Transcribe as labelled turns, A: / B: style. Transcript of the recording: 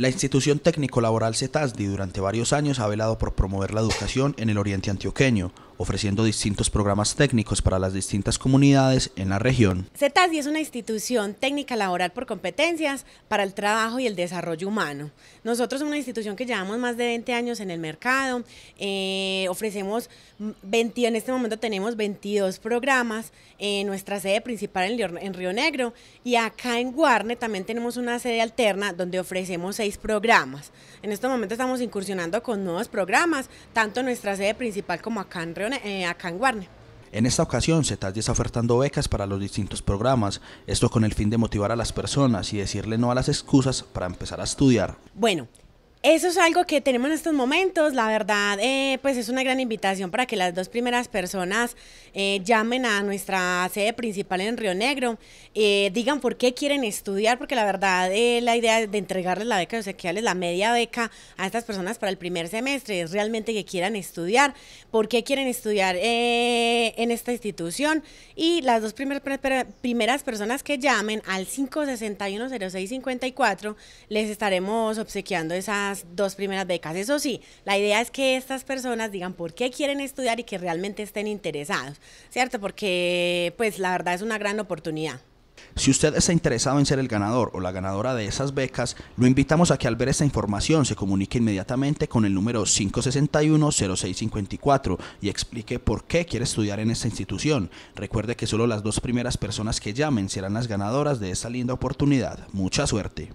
A: La institución técnico-laboral CETASDI durante varios años ha velado por promover la educación en el oriente antioqueño, ofreciendo distintos programas técnicos para las distintas comunidades en la región.
B: CETASI es una institución técnica laboral por competencias para el trabajo y el desarrollo humano. Nosotros somos una institución que llevamos más de 20 años en el mercado, eh, ofrecemos 20, mm, en este momento tenemos 22 programas en eh, nuestra sede principal en, en Río Negro y acá en Guarne también tenemos una sede alterna donde ofrecemos seis programas. En este momento estamos incursionando con nuevos programas, tanto en nuestra sede principal como acá en Río eh,
A: en esta ocasión, se está ofertando becas para los distintos programas, esto con el fin de motivar a las personas y decirle no a las excusas para empezar a estudiar.
B: Bueno, eso es algo que tenemos en estos momentos, la verdad, eh, pues es una gran invitación para que las dos primeras personas eh, llamen a nuestra sede principal en Río Negro, eh, digan por qué quieren estudiar, porque la verdad la idea de entregarles la beca de es la media beca a estas personas para el primer semestre, es realmente que quieran estudiar, por qué quieren estudiar en esta institución y las dos primeras personas que llamen al 561-0654 les estaremos obsequiando esa dos primeras becas. Eso sí, la idea es que estas personas digan por qué quieren estudiar y que realmente estén interesados, ¿cierto? Porque pues la verdad es una gran oportunidad.
A: Si usted está interesado en ser el ganador o la ganadora de esas becas, lo invitamos a que al ver esta información se comunique inmediatamente con el número 561-0654 y explique por qué quiere estudiar en esta institución. Recuerde que solo las dos primeras personas que llamen serán las ganadoras de esa linda oportunidad. Mucha suerte.